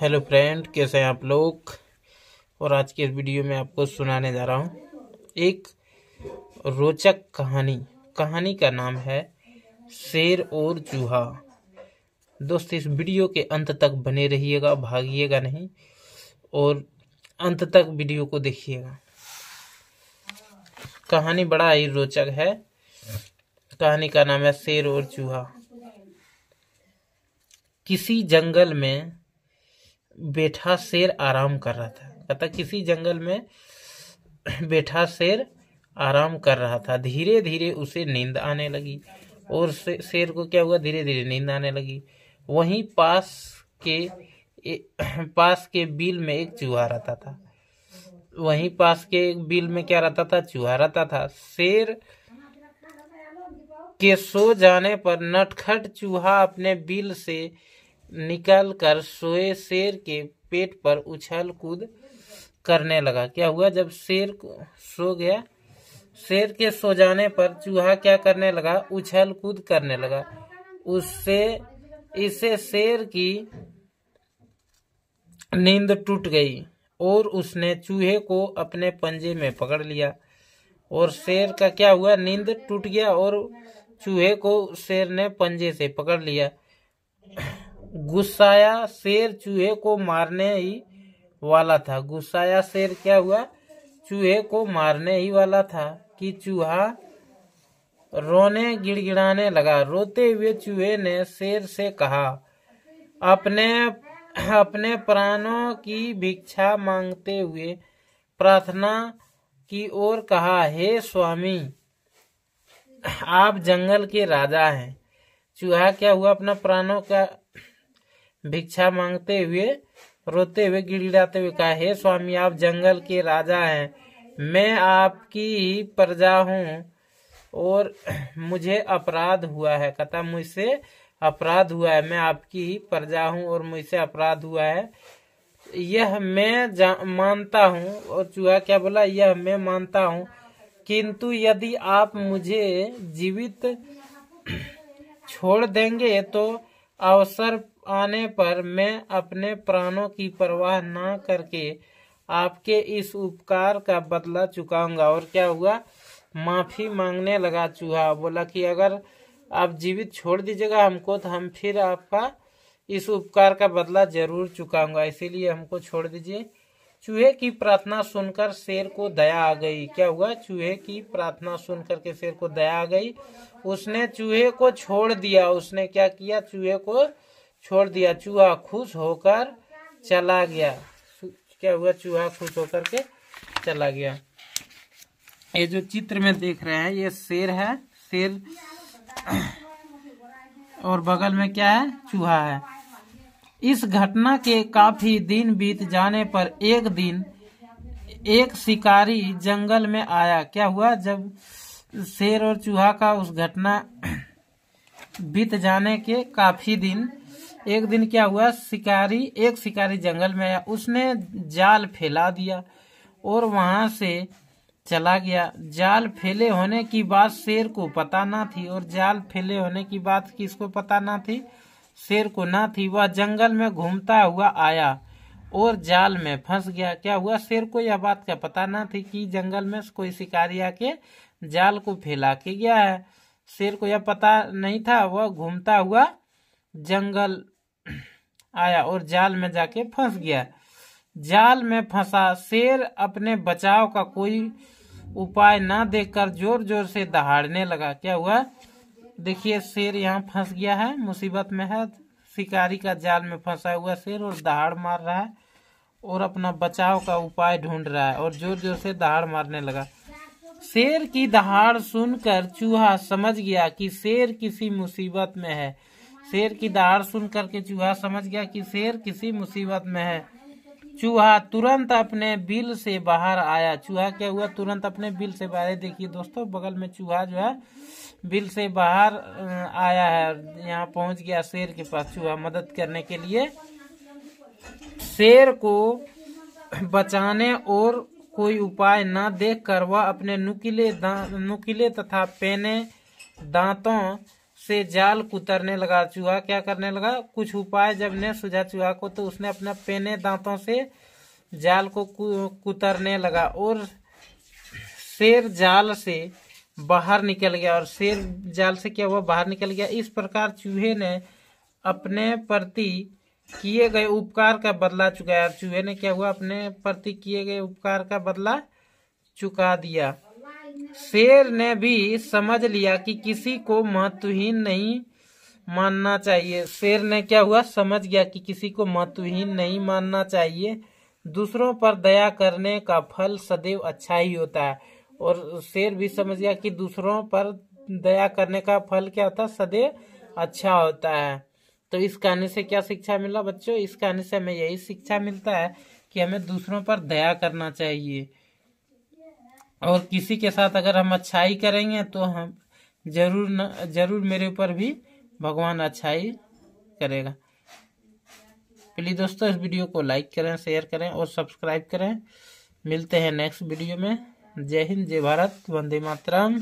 hello friend कैसे हैं आप लोग और आज के इस वीडियो में आपको सुनाने जा रहा हूँ एक रोचक कहानी कहानी का नाम है शेर और चूहा दोस्त इस वीडियो के अंत तक बने रहिएगा भागिएगा नहीं और अंत तक वीडियो को देखिएगा कहानी बड़ा ही रोचक है कहानी का नाम है शेर और चूहा किसी जंगल में बैठा शेर आराम कर रहा था कहता किसी जंगल में बैठा शेर आराम कर रहा था धीरे धीरे उसे नींद आने लगी और शेर को क्या हुआ धीरे धीरे नींद आने लगी वहीं पास के पास के बिल में एक चूहा रहता था वहीं पास के एक बिल में क्या रहता था चूहा रहता था शेर के सो जाने पर नटखट चूहा अपने बिल से निकाल कर सोए शेर के पेट पर उछल कूद करने लगा क्या हुआ जब शेर सो गया शेर के सो जाने पर चूहा क्या करने लगा उछल कूद करने लगा उससे इसे शेर की नींद टूट गई और उसने चूहे को अपने पंजे में पकड़ लिया और शेर का क्या हुआ नींद टूट गया और चूहे को शेर ने पंजे से पकड़ लिया गुस्साया शेर चूहे को मारने ही वाला था गुस्साया शेर क्या हुआ चूहे को मारने ही वाला था कि चूहा रोने गिड़गिड़ाने लगा रोते हुए चूहे ने शेर से कहा अपने अपने प्राणों की भिक्षा मांगते हुए प्रार्थना की ओर कहा हे स्वामी आप जंगल के राजा हैं चूहा क्या हुआ अपना प्राणों का भिक्षा मांगते हुए रोते हुए गिड़गिड़ाते हुए कहा हे स्वामी आप जंगल के राजा हैं मैं आपकी ही प्रजा हूँ और मुझे अपराध हुआ है कथा मुझसे अपराध हुआ है मैं आपकी ही प्रजा हूँ और मुझसे अपराध हुआ है यह मैं मानता हूँ और चूहा क्या बोला यह मैं मानता हूँ किंतु यदि आप मुझे जीवित छोड़ देंगे तो अवसर आने पर मैं अपने प्राणों की परवाह ना करके आपके इस उपकार का बदला चुकाऊंगा और क्या हुआ माफ़ी मांगने लगा चूहा बोला कि अगर आप जीवित छोड़ दीजिएगा हमको तो हम फिर आपका इस उपकार का बदला जरूर चुकाऊंगा इसीलिए हमको छोड़ दीजिए चूहे की प्रार्थना सुनकर शेर को दया आ गई क्या हुआ चूहे की प्रार्थना सुन के शेर को दया आ गई उसने चूहे को छोड़ दिया उसने क्या किया चूहे को छोड़ दिया चूहा खुश होकर चला गया क्या हुआ चूहा खुश होकर के चला गया ये जो चित्र में देख रहे हैं ये शेर है शेर और बगल में क्या है चूहा है इस घटना के काफी दिन बीत जाने पर एक दिन एक शिकारी जंगल में आया क्या हुआ जब शेर और चूहा का उस घटना बीत जाने के काफी दिन एक दिन क्या हुआ शिकारी एक शिकारी जंगल में आया उसने जाल फैला दिया और वहां से चला गया जाल फैले होने की बात शेर को पता ना थी और जाल फैले होने की बात किसको पता ना थी शेर को ना थी वह जंगल में घूमता हुआ आया और जाल में फंस गया क्या हुआ शेर को यह बात का पता ना थी कि जंगल में कोई शिकारी आके जाल को फैला के गया है शेर को यह पता नहीं था वह घूमता हुआ जंगल आया और जाल में जाके फंस गया जाल में फंसा शेर अपने बचाव का कोई उपाय ना देकर जोर जोर से दहाड़ने लगा क्या हुआ देखिए शेर यहाँ फंस गया है मुसीबत में है शिकारी का जाल में फंसा हुआ शेर और दहाड़ मार रहा है और अपना बचाव का उपाय ढूंढ रहा है और जोर जोर से दहाड़ मारने लगा शेर की दहाड़ सुनकर चूहा समझ गया कि शेर किसी मुसीबत में है शेर की दहाड़ सुन करके चूहा समझ गया कि शेर किसी मुसीबत में है चूहा तुरंत अपने बिल से बाहर आया चूहा क्या हुआ तुरंत अपने बिल से बाहर देखिए दोस्तों बगल में चूहा जो है बिल से बाहर आया है यहाँ पहुंच गया शेर के पास चूहा मदद करने के लिए शेर को बचाने और कोई उपाय न देख कर वह अपने नुकीले नुकीले तथा पेने दांतों से जाल कुतरने लगा चूहा क्या करने लगा कुछ उपाय जब ने सुझा चूहा को तो उसने अपने पेने दांतों से जाल को कुतरने लगा और शेर जाल से बाहर निकल गया और शेर जाल से क्या हुआ बाहर निकल गया इस प्रकार चूहे ने अपने प्रति किए गए उपकार का बदला चुकाया चूहे ने क्या हुआ अपने प्रति किए गए उपकार का बदला चुका दिया शेर ने भी समझ लिया कि किसी को महत्वहीन नहीं मानना चाहिए शेर ने क्या हुआ समझ गया कि किसी को महत्वहीन नहीं मानना चाहिए दूसरों पर दया करने का फल सदैव अच्छा ही होता है और शेर भी समझ गया कि दूसरों पर दया करने का फल क्या होता है सदैव अच्छा होता है तो इस कहानी से क्या शिक्षा मिला बच्चों इस कहानी से हमें यही शिक्षा मिलता है कि हमें दूसरों पर दया करना चाहिए और किसी के साथ अगर हम अच्छाई करेंगे तो हम जरूर न जरूर मेरे ऊपर भी भगवान अच्छाई करेगा प्लीज दोस्तों इस वीडियो को लाइक करें शेयर करें और सब्सक्राइब करें मिलते हैं नेक्स्ट वीडियो में जय हिंद जय भारत वंदे मातरम